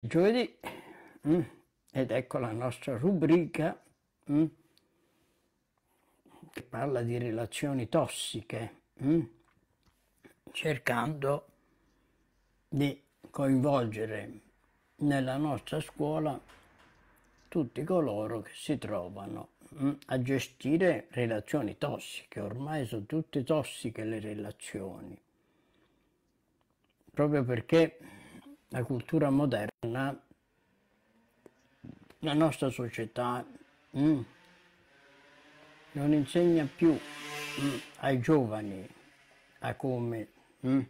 Giovedì, mm, ed ecco la nostra rubrica mm, che parla di relazioni tossiche, mm, cercando di coinvolgere nella nostra scuola tutti coloro che si trovano a gestire relazioni tossiche, ormai sono tutte tossiche le relazioni, proprio perché la cultura moderna, la nostra società mm, non insegna più mm, ai giovani a come mm,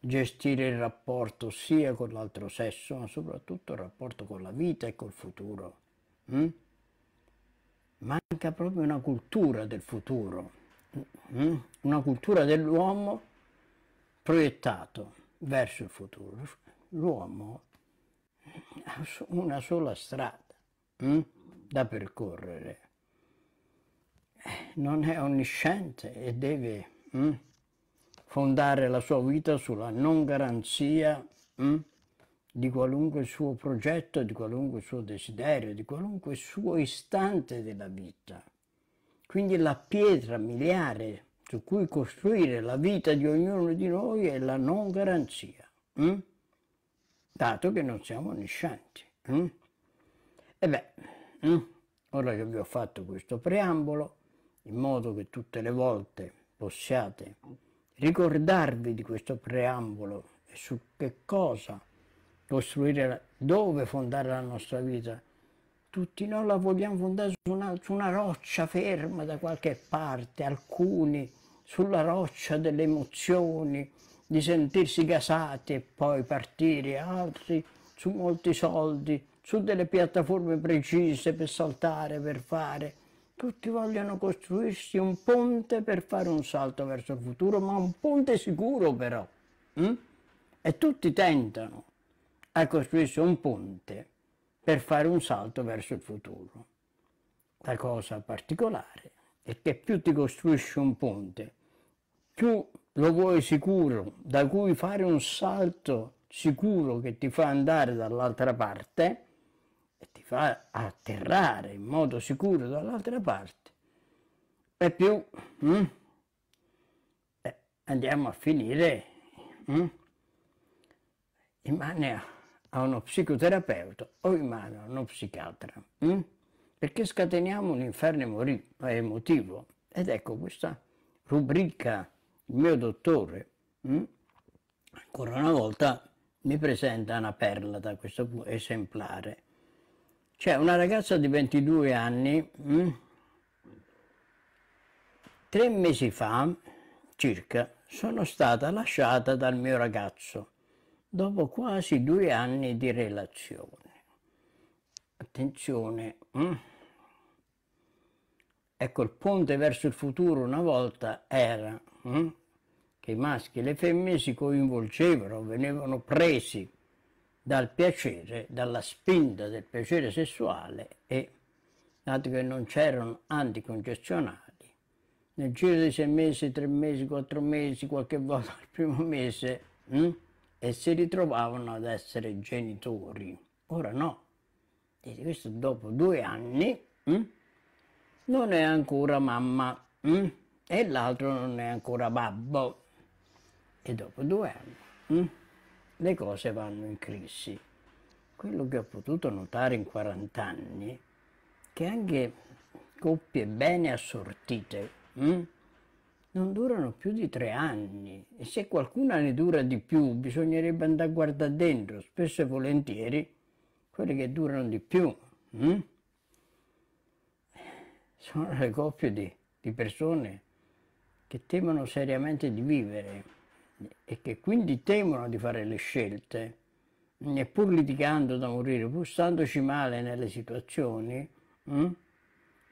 gestire il rapporto sia con l'altro sesso, ma soprattutto il rapporto con la vita e col futuro. Mm. Manca proprio una cultura del futuro, mm, una cultura dell'uomo proiettato verso il futuro l'uomo ha eh, una sola strada hm? da percorrere. Non è onnisciente e deve hm? fondare la sua vita sulla non garanzia hm? di qualunque suo progetto, di qualunque suo desiderio, di qualunque suo istante della vita. Quindi la pietra miliare su cui costruire la vita di ognuno di noi è la non garanzia. Mm? dato che non siamo onniscienti. Mm? E beh, mm? ora che vi ho fatto questo preambolo, in modo che tutte le volte possiate ricordarvi di questo preambolo e su che cosa costruire, dove fondare la nostra vita, tutti noi la vogliamo fondare su una, su una roccia ferma da qualche parte, alcuni sulla roccia delle emozioni, di sentirsi gasati e poi partire altri su molti soldi, su delle piattaforme precise per saltare, per fare. Tutti vogliono costruirsi un ponte per fare un salto verso il futuro, ma un ponte sicuro però. Mm? E tutti tentano a costruirsi un ponte per fare un salto verso il futuro. La cosa particolare è che più ti costruisci un ponte, più lo vuoi sicuro, da cui fare un salto sicuro che ti fa andare dall'altra parte e ti fa atterrare in modo sicuro dall'altra parte, e più mm, eh, andiamo a finire mm, in mano a uno psicoterapeuta o in mano a uno psichiatra, mm, perché scateniamo un inferno emotivo. Ed ecco questa rubrica il mio dottore, mm, ancora una volta mi presenta una perla da questo esemplare. C'è una ragazza di 22 anni, mm, tre mesi fa circa, sono stata lasciata dal mio ragazzo dopo quasi due anni di relazione. Attenzione, mm. ecco il ponte verso il futuro una volta era che i maschi e le femmine si coinvolgevano, venivano presi dal piacere, dalla spinta del piacere sessuale e, dato che non c'erano anticoncezionali, nel giro di sei mesi, tre mesi, quattro mesi, qualche volta al primo mese, mh, hm, e si ritrovavano ad essere genitori. Ora no, questo dopo due anni mh, hm, non è ancora mamma mh, hm, e l'altro non è ancora babbo e dopo due anni mh, mm, le cose vanno in crisi. Quello che ho potuto notare in 40 anni è che anche coppie bene assortite mh, mm, non durano più di tre anni e se qualcuna ne dura di più bisognerebbe andare a guardare dentro, spesso e volentieri quelle che durano di più mh, mm. sono le coppie di, di persone che temono seriamente di vivere e che quindi temono di fare le scelte, neppur litigando da morire, pur standoci male nelle situazioni, mh? Hm?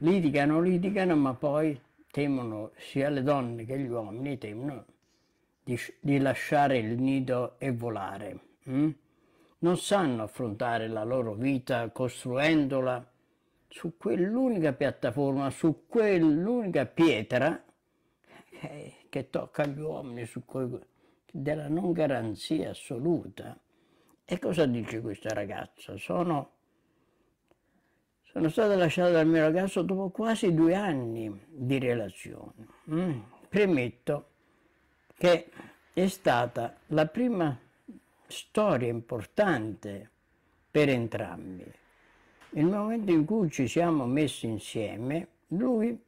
litigano, litigano, ma poi temono, sia le donne che gli uomini, temono di, di lasciare il nido e volare. Mh? Hm? Non sanno affrontare la loro vita costruendola su quell'unica piattaforma, su quell'unica pietra che, eh, che tocca agli uomini, su quel della non garanzia assoluta. E cosa dice questa ragazza? Sono, sono stata lasciata dal mio ragazzo dopo quasi due anni di relazione. Mm. Premetto che è stata la prima storia importante per entrambi. Nel momento in cui ci siamo messi insieme, lui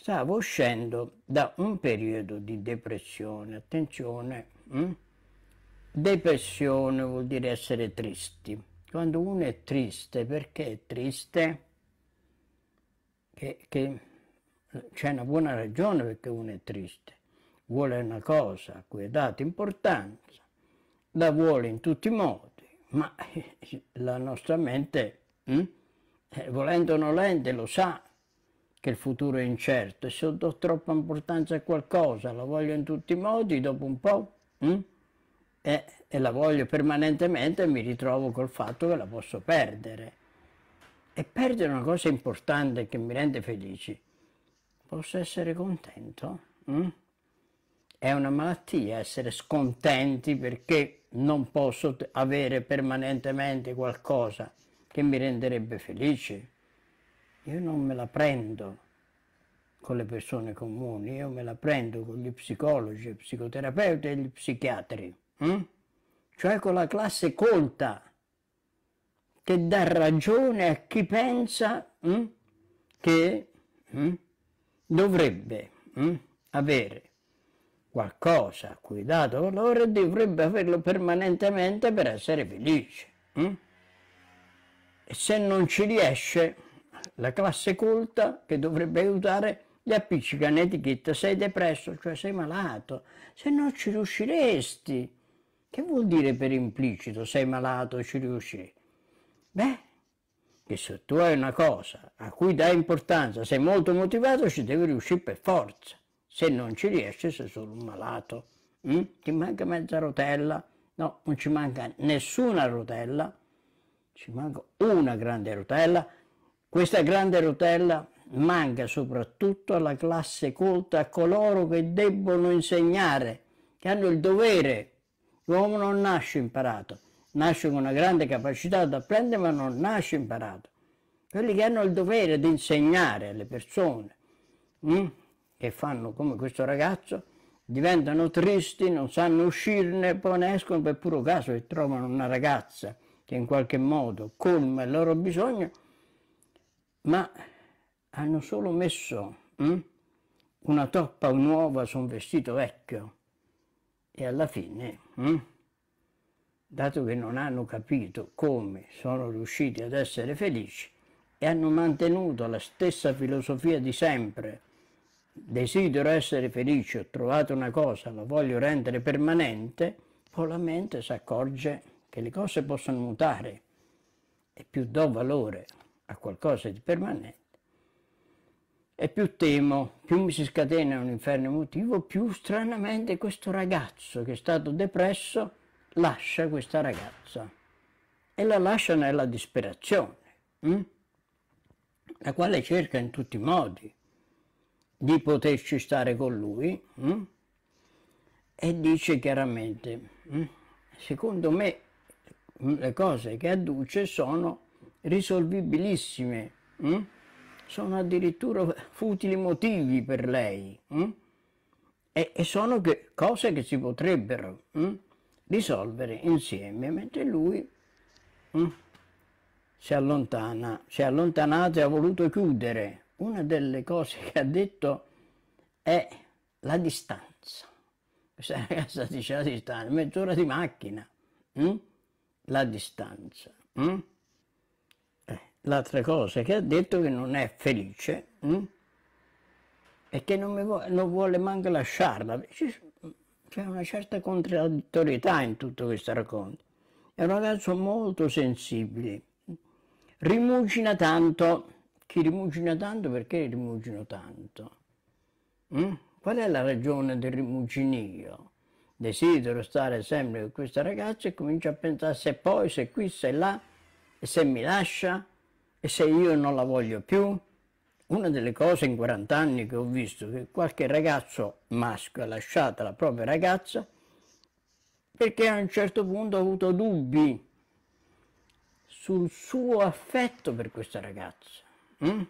stavo uscendo da un periodo di depressione, attenzione, hm? depressione vuol dire essere tristi. Quando uno è triste, perché è triste? Che, che c'è una buona ragione perché uno è triste. Vuole una cosa a cui è data importanza, la vuole in tutti i modi, ma la nostra mente, hm? volendo o nolente, lo sa che il futuro è incerto e se do troppa importanza a qualcosa, la voglio in tutti i modi, dopo un po' mh, mm, e, e la voglio permanentemente mi ritrovo col fatto che la posso perdere. E perdere una cosa importante che mi rende felice, Posso essere contento? Mh? Mm? È una malattia essere scontenti perché non posso avere permanentemente qualcosa che mi renderebbe felice. Io non me la prendo con le persone comuni, io me la prendo con gli psicologi, psicoterapeuti e gli psichiatri, hm? cioè con la classe colta che dà ragione a chi pensa hm? che hm? dovrebbe hm? avere qualcosa a cui dato valore dovrebbe averlo permanentemente per essere felice. Hm? E se non ci riesce, la classe colta che dovrebbe aiutare gli appiccica un'etichetta, sei depresso, cioè sei malato, se no ci riusciresti. Che vuol dire per implicito sei malato e ci riusciresti? Beh, che se tu hai una cosa a cui dai importanza, sei molto motivato, ci devi riuscire per forza. Se non ci riesci sei solo un malato. Mm? Ti manca mezza rotella? No, non ci manca nessuna rotella, ci manca una grande rotella questa grande rotella manca soprattutto alla classe colta, a coloro che debbono insegnare, che hanno il dovere. L'uomo non nasce imparato, nasce con una grande capacità da apprendere, ma non nasce imparato. Quelli che hanno il dovere di insegnare alle persone, mm, che fanno come questo ragazzo, diventano tristi, non sanno uscirne, poi ne escono per puro caso e trovano una ragazza che in qualche modo colma il loro bisogno ma hanno solo messo hm, una toppa nuova su un vestito vecchio e alla fine, hm, dato che non hanno capito come sono riusciti ad essere felici e hanno mantenuto la stessa filosofia di sempre, desidero essere felice, ho trovato una cosa, la voglio rendere permanente, poi la mente si accorge che le cose possono mutare e più do valore a qualcosa di permanente. E più temo, più mi si scatena un inferno emotivo, più stranamente questo ragazzo che è stato depresso lascia questa ragazza e la lascia nella disperazione, hm? la quale cerca in tutti i modi di poterci stare con lui hm? e dice chiaramente, hm? secondo me le cose che adduce sono risolvibilissime, mh? Mm? sono addirittura futili motivi per lei mh? Mm? E, e, sono che, cose che si potrebbero mh? Mm? risolvere insieme, mentre lui si allontana, si è allontanato e ha voluto chiudere. Una delle cose che ha detto è la distanza. Questa ragazza dice la distanza, mezz'ora di macchina, la distanza l'altra cosa, che ha detto che non è felice mh? Mm? e che non, vuole, non vuole manco lasciarla. C'è una certa contraddittorietà in tutto questo racconto. È un ragazzo molto sensibile, rimugina tanto. Chi rimugina tanto perché rimugino tanto? Mh? Mm? Qual è la ragione del rimuginio? Desidero stare sempre con questa ragazza e comincio a pensare se poi, se qui, se là, e se mi lascia, e se io non la voglio più? Una delle cose in 40 anni che ho visto è che qualche ragazzo maschio ha lasciato la propria ragazza perché a un certo punto ha avuto dubbi sul suo affetto per questa ragazza. Mm?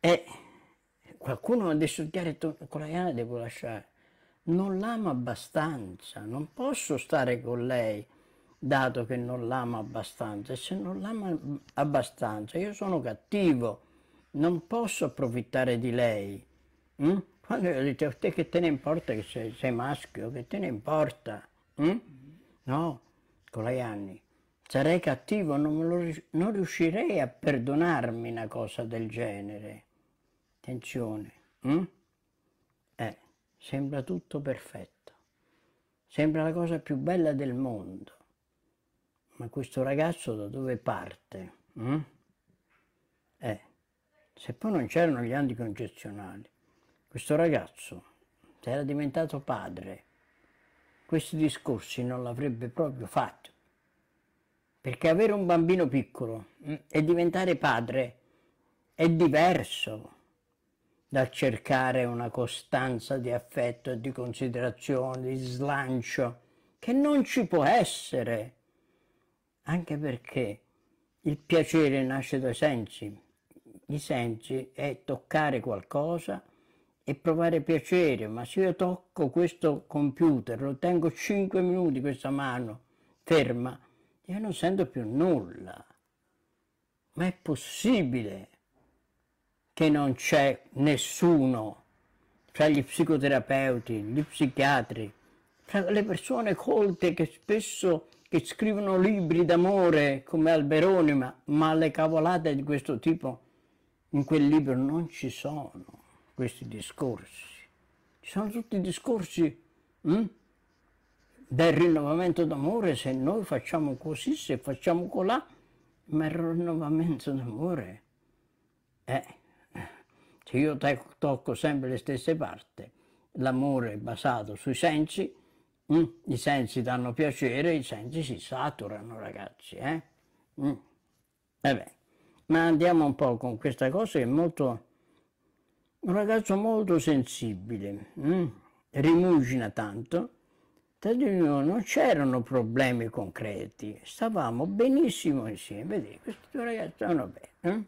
E qualcuno mi ha detto chiaro colaiana devo lasciare. Non l'amo abbastanza, non posso stare con lei dato che non l'ama abbastanza. E se non l'ama abbastanza, io sono cattivo, non posso approfittare di lei. Mm? Quando io dico, a te che te ne importa che sei, sei maschio, che te ne importa? Mm? No, con gli anni. Sarei cattivo, non, lo, non riuscirei a perdonarmi una cosa del genere. Attenzione. Mm? Eh, sembra tutto perfetto. Sembra la cosa più bella del mondo ma questo ragazzo da dove parte? Hm? Eh, se poi non c'erano gli anticoncezionali, questo ragazzo se era diventato padre, questi discorsi non l'avrebbe proprio fatto. Perché avere un bambino piccolo mm, e diventare padre è diverso dal cercare una costanza di affetto di considerazione, di slancio, che non ci può essere anche perché il piacere nasce dai sensi, i sensi è toccare qualcosa e provare piacere, ma se io tocco questo computer, lo tengo 5 minuti questa mano ferma, io non sento più nulla. Ma è possibile che non c'è nessuno tra gli psicoterapeuti, gli psichiatri, tra le persone colte che spesso che scrivono libri d'amore come Alberoni, ma, ma le cavolate di questo tipo in quel libro non ci sono questi discorsi. Ci sono tutti i discorsi hm? del rinnovamento d'amore, se noi facciamo così, se facciamo colà, ma il rinnovamento d'amore è... Eh, se io tocco sempre le stesse parti, l'amore basato sui sensi, Mm? I sensi danno piacere, i sensi si saturano, ragazzi. Eh? Mm. Vabbè, ma andiamo un po' con questa cosa che è molto... Un ragazzo molto sensibile, mm? rimugina tanto. Tra di noi non c'erano problemi concreti, stavamo benissimo insieme. Vedete, questi due ragazzi stavano bene. Eh?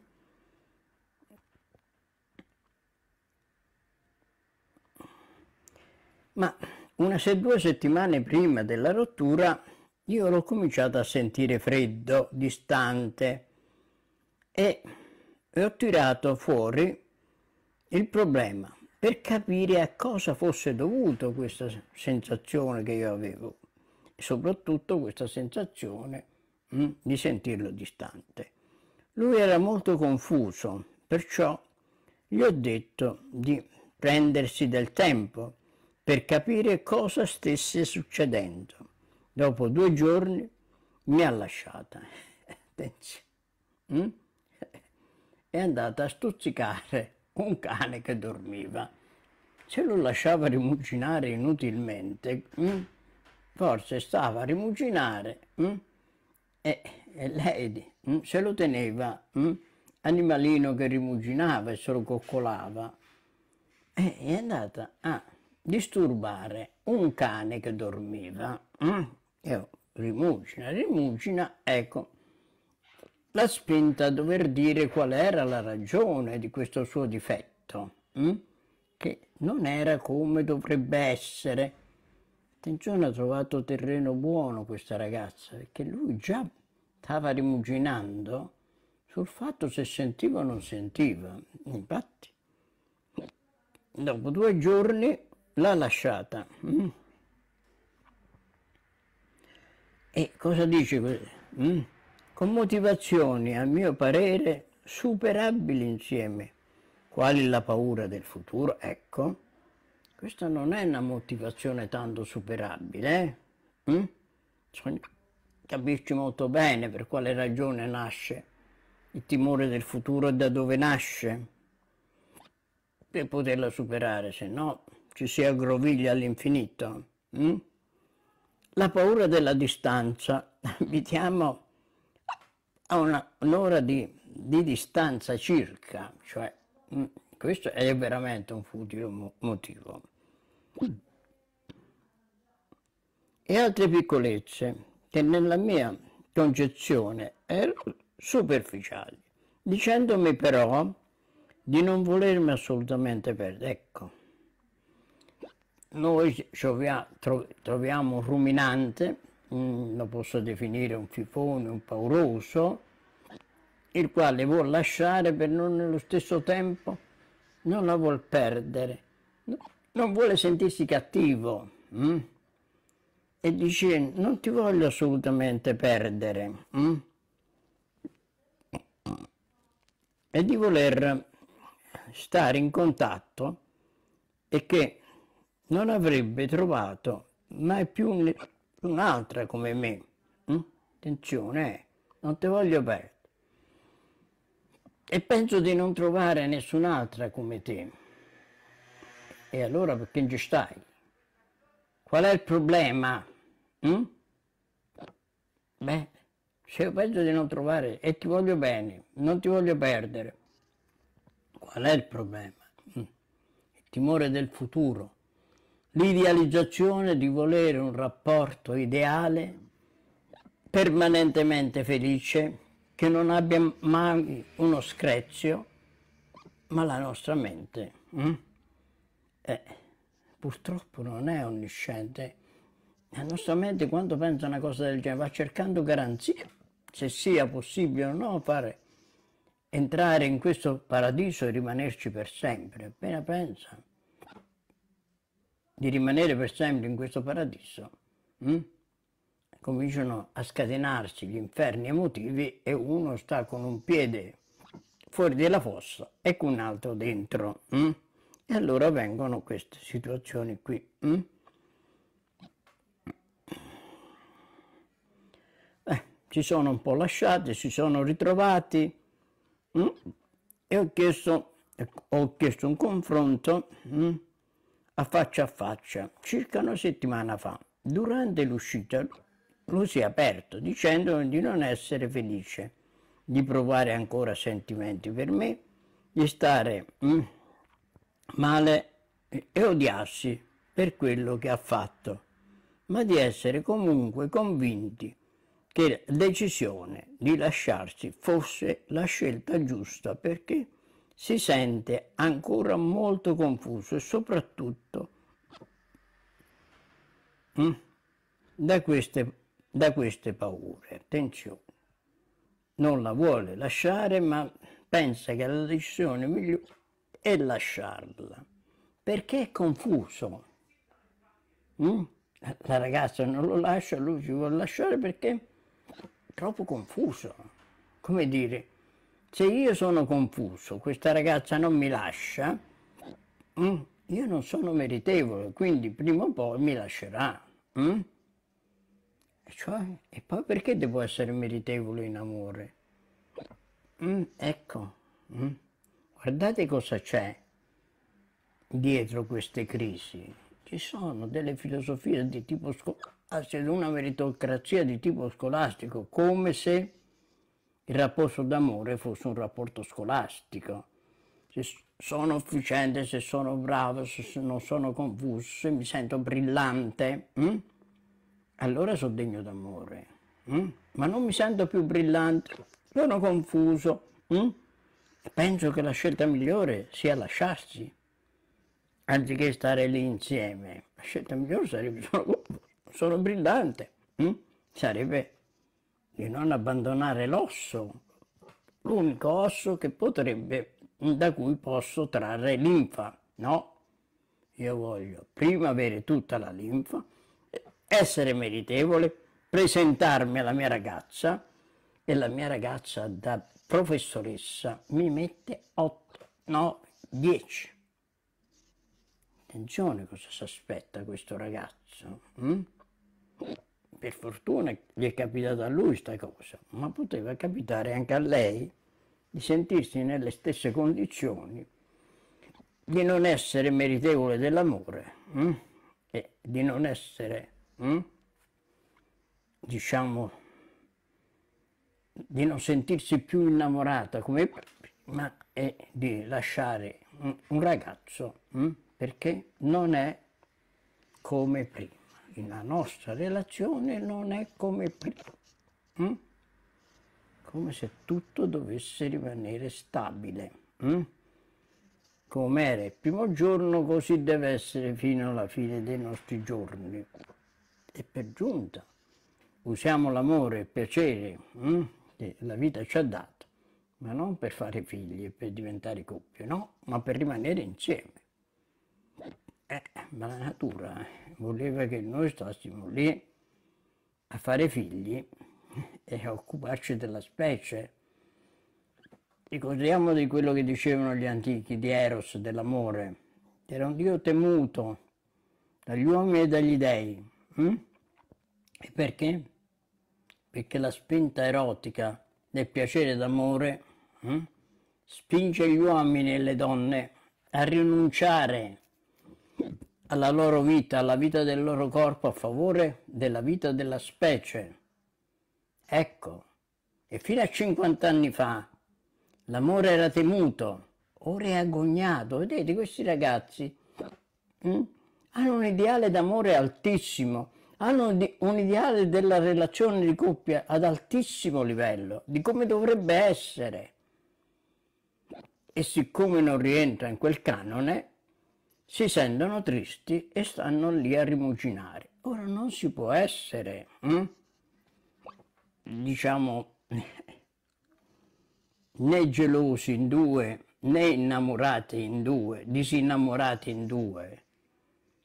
Ma una se due settimane prima della rottura io l'ho cominciato a sentire freddo, distante e ho tirato fuori il problema per capire a cosa fosse dovuto questa sensazione che io avevo e soprattutto questa sensazione mh, mm, di sentirlo distante. Lui era molto confuso, perciò gli ho detto di prendersi del tempo per capire cosa stesse succedendo. Dopo due giorni mi ha lasciata. Attenzione. Mm? È andata a stuzzicare un cane che dormiva. Se lo lasciava rimuginare inutilmente, mm? forse stava a rimuginare mm? e, e, lei mm? se lo teneva mm? animalino che rimuginava e se lo coccolava. E è andata a disturbare un cane che dormiva. Mm? Io, rimugina, rimugina, ecco, l'ha spinta a dover dire qual era la ragione di questo suo difetto, mm? che non era come dovrebbe essere. Attenzione, ha trovato terreno buono questa ragazza, perché lui già stava rimuginando sul fatto se sentiva o non sentiva. Infatti, dopo due giorni l'ha lasciata. Mm? E cosa dice questo? Mm? Con motivazioni, a mio parere, superabili insieme, quali la paura del futuro, ecco, questa non è una motivazione tanto superabile, eh? mm? Bisogna capirci molto bene per quale ragione nasce il timore del futuro e da dove nasce, per poterla superare, se no ci si aggroviglia all'infinito. Hm? La paura della distanza, abitiamo a un'ora di, di, distanza circa, cioè mh, mm, questo è veramente un futile motivo. E altre piccolezze che nella mia concezione erano superficiali, dicendomi però di non volermi assolutamente perdere. Ecco, noi troviamo un ruminante, mm, lo posso definire un fifone, un pauroso, il quale vuol lasciare per non nello stesso tempo non la vuol perdere, non vuole sentirsi cattivo mm? e dice non ti voglio assolutamente perdere mm? e di voler stare in contatto e che non avrebbe trovato mai più un'altra come me. Mm? Attenzione, eh? non ti voglio perdere. E penso di non trovare nessun'altra come te. E allora perché non ci stai? Qual è il problema? Mm? Beh, se io penso di non trovare e ti voglio bene, non ti voglio perdere, qual è il problema? Mm? Il timore del futuro, l'idealizzazione di volere un rapporto ideale, permanentemente felice, che non abbia mai uno screzio, ma la nostra mente hm? eh, purtroppo non è onnisciente. La nostra mente quando pensa una cosa del genere va cercando garanzie, se sia possibile o no fare entrare in questo paradiso e rimanerci per sempre. Appena pensa, di rimanere per sempre in questo paradiso, hm? cominciano a scatenarsi gli inferni emotivi e uno sta con un piede fuori della fossa e con un altro dentro. Hm? E allora vengono queste situazioni qui. Hm? Eh, si sono un po' lasciati, si sono ritrovati hm? e ho chiesto, ho chiesto un confronto hm? a faccia a faccia circa una settimana fa. Durante l'uscita lo si è aperto dicendo di non essere felice, di provare ancora sentimenti per me, di stare mm, male e odiarsi per quello che ha fatto, ma di essere comunque convinti che la decisione di lasciarsi fosse la scelta giusta perché si sente ancora molto confuso e soprattutto hm, da, queste, da queste paure. Attenzione, non la vuole lasciare ma pensa che la decisione migliore è lasciarla perché è confuso. Hm? La ragazza non lo lascia, lui ci vuole lasciare perché è troppo confuso. Come dire, se io sono confuso, questa ragazza non mi lascia, mm, io non sono meritevole, quindi prima o poi mi lascerà. Mm? E, cioè, e poi perché devo essere meritevole in amore? Mm, ecco, guardate cosa c'è dietro queste crisi. Ci sono delle filosofie di tipo scolastico, ah, una meritocrazia di tipo scolastico, come se il rapporto d'amore fosse un rapporto scolastico. Se sono efficiente, se sono bravo, se non sono confuso, se mi sento brillante, hm? allora sono degno d'amore. Hm? Ma non mi sento più brillante, sono confuso. Hm? Penso che la scelta migliore sia lasciarsi, anziché stare lì insieme. La scelta migliore sarebbe solo sono brillante, hm? sarebbe di non abbandonare l'osso, l'unico osso che potrebbe, da cui posso trarre linfa. No, io voglio prima avere tutta la linfa, essere meritevole, presentarmi alla mia ragazza e la mia ragazza da professoressa mi mette 8, 9, 10. Attenzione cosa si aspetta questo ragazzo. Hm? Per fortuna gli è capitata a lui questa cosa, ma poteva capitare anche a lei di sentirsi nelle stesse condizioni, di non essere meritevole dell'amore hm? e di non essere, hm? diciamo, di non sentirsi più innamorata come prima e di lasciare un ragazzo hm? perché non è come prima la nostra relazione non è come prima, mm? come se tutto dovesse rimanere stabile. Mm? Come era il primo giorno, così deve essere fino alla fine dei nostri giorni. E per giunta usiamo l'amore, il piacere mm? che la vita ci ha dato, ma non per fare figli e per diventare coppie, no, ma per rimanere insieme. Eh, ma la natura voleva che noi stassimo lì a fare figli e a occuparci della specie. Ricordiamo di quello che dicevano gli antichi di Eros, dell'amore, era un dio temuto dagli uomini e dagli dei. Mm? Hm? E perché? Perché la spinta erotica del piacere d'amore mm? spinge gli uomini e le donne a rinunciare alla loro vita, alla vita del loro corpo a favore della vita della specie. Ecco, e fino a 50 anni fa l'amore era temuto, ora è agognato. Vedete, questi ragazzi hm, hanno un ideale d'amore altissimo, hanno un ideale della relazione di coppia ad altissimo livello, di come dovrebbe essere. E siccome non rientra in quel canone, si sentono tristi e stanno lì a rimuginare. Ora non si può essere, hm? diciamo, né gelosi in due, né innamorati in due, disinnamorati in due,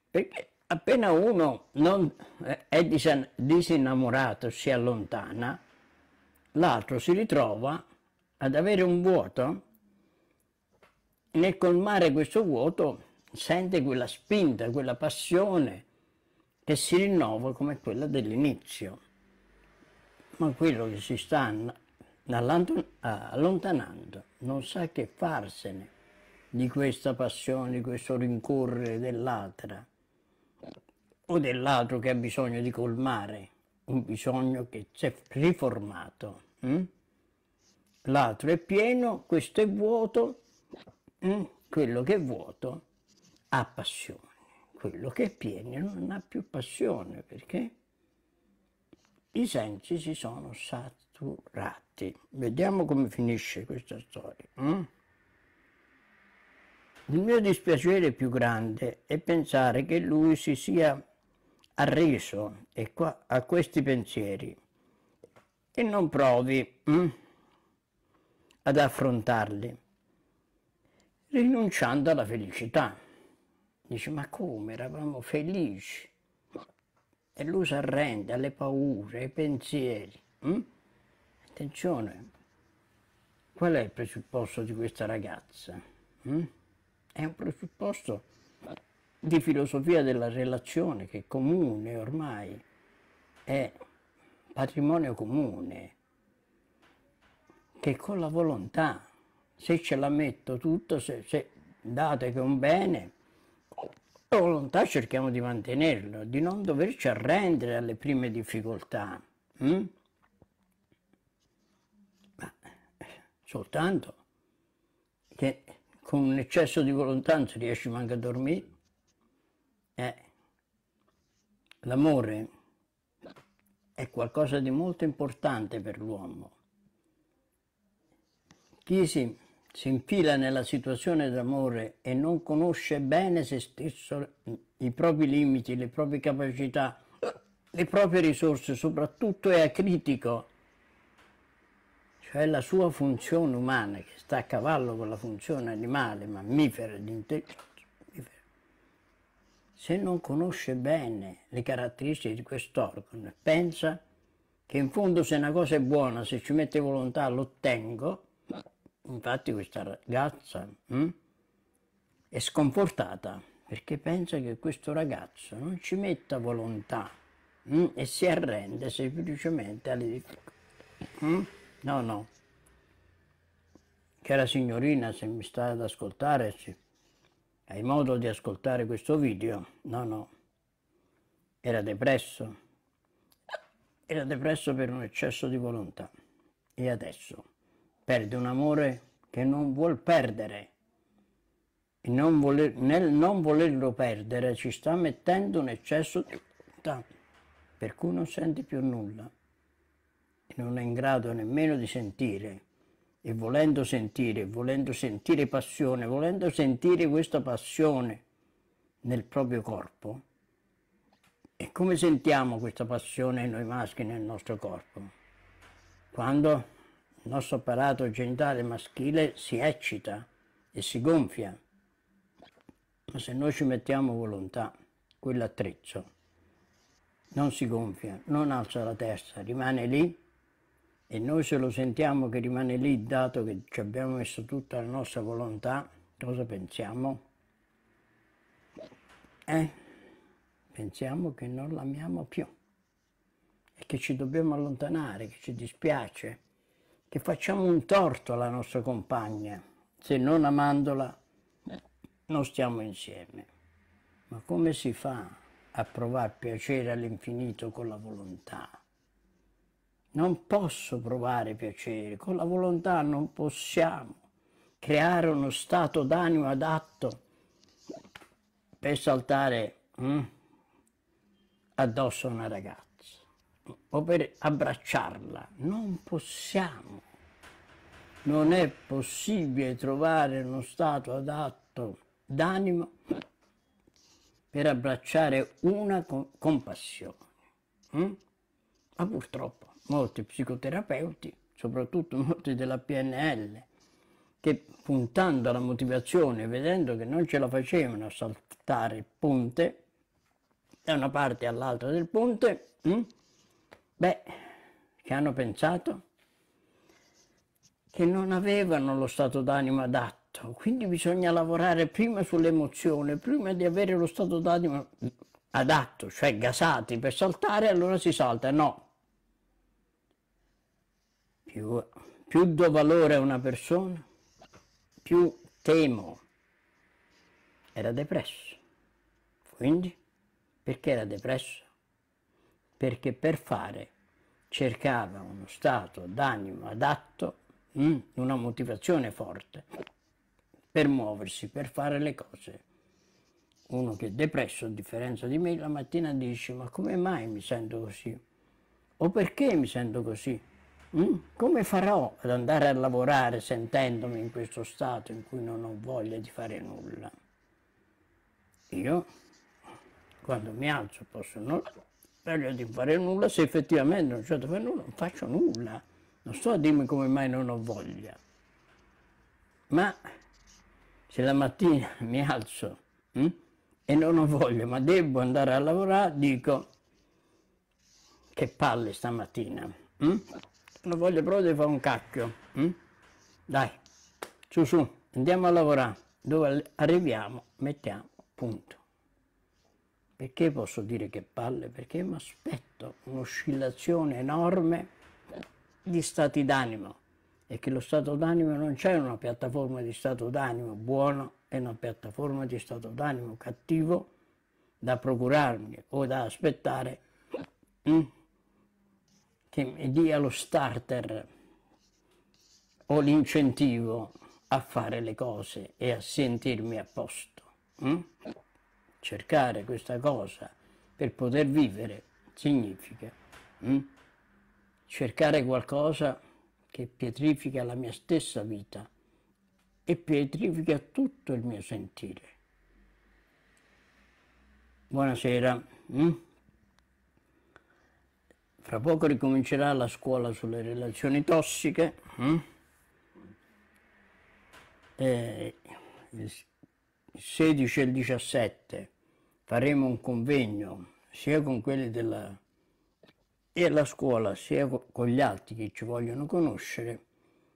perché appena uno non, eh, è disinnamorato, si allontana, l'altro si ritrova ad avere un vuoto, nel colmare questo vuoto sente quella spinta, quella passione che si rinnova come quella dell'inizio. Ma quello che si sta allontanando non sa che farsene di questa passione, di questo rincorrere dell'altra o dell'altro che ha bisogno di colmare un bisogno che si è riformato. Mm? L'altro è pieno, questo è vuoto, mm? quello che è vuoto ha passione. Quello che è pieno non ha più passione perché i sensi si sono saturati. Vediamo come finisce questa storia. Hm? Il mio dispiacere più grande è pensare che lui si sia arreso a questi pensieri e non provi hm, ad affrontarli, rinunciando alla felicità. Dice, ma come? Eravamo felici. E lui si arrende alle paure, ai pensieri. Hm? Attenzione, qual è il presupposto di questa ragazza? Hm? È un presupposto di filosofia della relazione che è comune ormai, è patrimonio comune, che con la volontà, se ce la metto tutto, se, se date che è un bene, la volontà cerchiamo di mantenerlo, di non doverci arrendere alle prime difficoltà. Hm? Ma eh, soltanto che con un eccesso di volontà non si riesce manco a dormire. Eh, l'amore è qualcosa di molto importante per l'uomo. Chi si si infila nella situazione d'amore e non conosce bene se stesso, i propri limiti, le proprie capacità, le proprie risorse, soprattutto è acritico, cioè la sua funzione umana che sta a cavallo con la funzione animale, mammifera, di intelligenza. Se non conosce bene le caratteristiche di quest'organo e pensa che in fondo se una cosa è buona, se ci mette volontà l'ottengo, Infatti questa ragazza hm, è sconfortata perché pensa che questo ragazzo non ci metta volontà hm, e si arrende semplicemente alle difficoltà. Hm? No, no. Cara signorina, se mi sta ad ascoltare, se hai modo di ascoltare questo video? No, no. Era depresso. Era depresso per un eccesso di volontà. E adesso? perde un amore che non vuol perdere. Non voler, nel non volerlo perdere ci sta mettendo un eccesso di volontà, per cui non sente più nulla e non è in grado nemmeno di sentire. E volendo sentire, volendo sentire passione, volendo sentire questa passione nel proprio corpo, e come sentiamo questa passione noi maschi nel nostro corpo? Quando il nostro apparato genitale maschile si eccita e si gonfia, ma se noi ci mettiamo volontà, quell'attrezzo non si gonfia, non alza la testa, rimane lì e noi se lo sentiamo che rimane lì, dato che ci abbiamo messo tutta la nostra volontà, cosa pensiamo? Eh? Pensiamo che non l'amiamo più e che ci dobbiamo allontanare, che ci dispiace che facciamo un torto alla nostra compagna se non amandola non stiamo insieme. Ma come si fa a provare piacere all'infinito con la volontà? Non posso provare piacere, con la volontà non possiamo creare uno stato d'animo adatto per saltare hm, addosso a una ragazza o per abbracciarla. Non possiamo. Non è possibile trovare uno stato adatto d'animo per abbracciare una compassione. Mm? Ma purtroppo molti psicoterapeuti, soprattutto molti della PNL, che puntando alla motivazione, vedendo che non ce la facevano a saltare il ponte, da una parte all'altra del ponte, mm? Beh, che hanno pensato? Che non avevano lo stato d'animo adatto, quindi bisogna lavorare prima sull'emozione, prima di avere lo stato d'animo adatto, cioè gasati per saltare, allora si salta. No. Più, più do valore a una persona, più temo. Era depresso. Quindi, perché era depresso? perché per fare cercava uno stato d'animo adatto, hm, una motivazione forte per muoversi, per fare le cose. Uno che è depresso, a differenza di me, la mattina dice ma come mai mi sento così? O perché mi sento così? Hm, come farò ad andare a lavorare sentendomi in questo stato in cui non ho voglia di fare nulla? Io, quando mi alzo, posso non lavorare Meglio di fare nulla se effettivamente non c'è da fare nulla, non faccio nulla. Non sto a dirmi come mai non ho voglia. Ma se la mattina mi alzo hm, e non ho voglia, ma devo andare a lavorare, dico che palle stamattina. Hm? Non voglio proprio di fare un cacchio. Hm? Dai, su su, andiamo a lavorare. Dove arriviamo, mettiamo, punto. Perché posso dire che palle? Perché mi aspetto un'oscillazione enorme di stati d'animo e che lo stato d'animo non c'è una piattaforma di stato d'animo buono e una piattaforma di stato d'animo cattivo da procurarmi o da aspettare mm? che mi dia lo starter o l'incentivo a fare le cose e a sentirmi a posto. Mm? cercare questa cosa per poter vivere significa hm, cercare qualcosa che pietrifica la mia stessa vita e pietrifica tutto il mio sentire. Buonasera. Hm? Fra poco ricomincerà la scuola sulle relazioni tossiche. Hm? Eh, il 16 e il 17 faremo un convegno sia con quelli della, e la scuola sia con gli altri che ci vogliono conoscere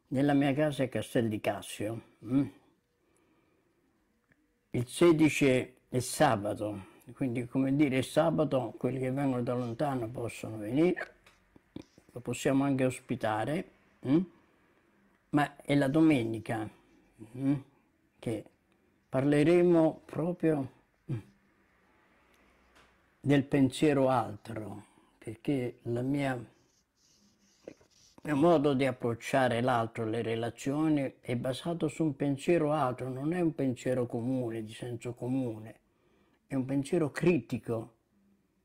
nella mia casa a Castel di Cassio. Mm? Il 16 è sabato, quindi come dire sabato, quelli che vengono da lontano possono venire, lo possiamo anche ospitare, mm? ma è la domenica mm? che parleremo proprio del pensiero altro, perché la mia il mio modo di approcciare l'altro, le relazioni, è basato su un pensiero altro, non è un pensiero comune, di senso comune, è un pensiero critico,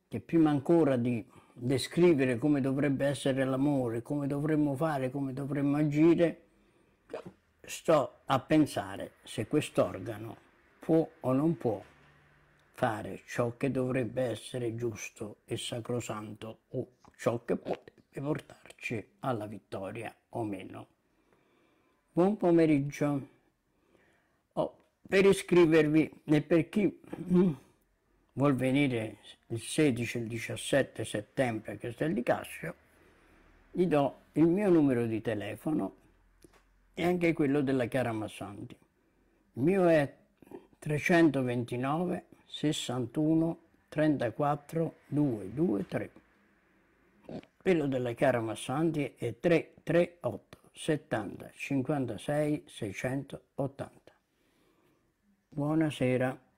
che prima ancora di descrivere come dovrebbe essere l'amore, come dovremmo fare, come dovremmo agire, sto a pensare se quest'organo può o non può fare ciò che dovrebbe essere giusto e sacrosanto o ciò che potrebbe portarci alla vittoria o meno. Buon pomeriggio. Oh, per iscrivervi e per chi mm, vuol venire il 16 e il 17 settembre a Castel di Cascio, gli do il mio numero di telefono e anche quello della Chiara Massanti. Il mio è 329 61 34 223. Quello della Chiara Massanti è 338 70 56 680. Buonasera.